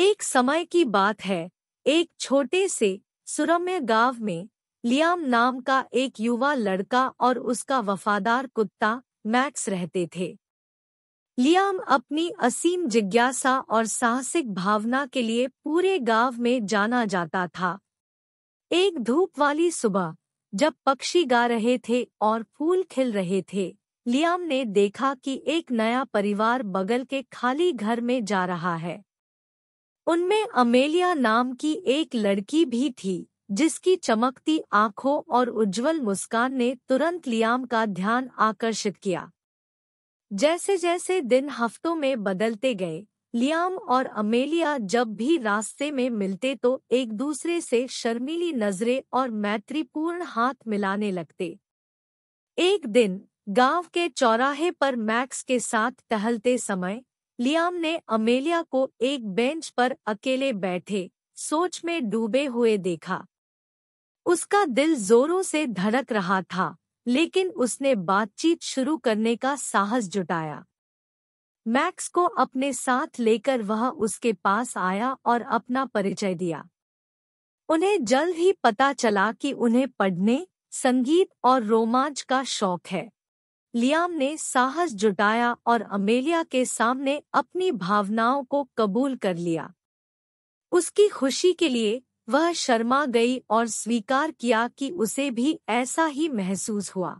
एक समय की बात है एक छोटे से सुरम्य गांव में लियाम नाम का एक युवा लड़का और उसका वफादार कुत्ता मैक्स रहते थे लियाम अपनी असीम जिज्ञासा और साहसिक भावना के लिए पूरे गांव में जाना जाता था एक धूप वाली सुबह जब पक्षी गा रहे थे और फूल खिल रहे थे लियाम ने देखा कि एक नया परिवार बगल के खाली घर में जा रहा है उनमें अमेलिया नाम की एक लड़की भी थी जिसकी चमकती आंखों और उज्जवल मुस्कान ने तुरंत लियाम का ध्यान आकर्षित किया जैसे जैसे दिन हफ्तों में बदलते गए लियाम और अमेलिया जब भी रास्ते में मिलते तो एक दूसरे से शर्मीली नजरें और मैत्रीपूर्ण हाथ मिलाने लगते एक दिन गांव के चौराहे पर मैक्स के साथ टहलते समय लियाम ने अमेलिया को एक बेंच पर अकेले बैठे सोच में डूबे हुए देखा उसका दिल जोरों से धड़क रहा था लेकिन उसने बातचीत शुरू करने का साहस जुटाया मैक्स को अपने साथ लेकर वह उसके पास आया और अपना परिचय दिया उन्हें जल्द ही पता चला कि उन्हें पढ़ने संगीत और रोमांच का शौक है लियाम ने साहस जुटाया और अमेलिया के सामने अपनी भावनाओं को कबूल कर लिया उसकी खुशी के लिए वह शर्मा गई और स्वीकार किया कि उसे भी ऐसा ही महसूस हुआ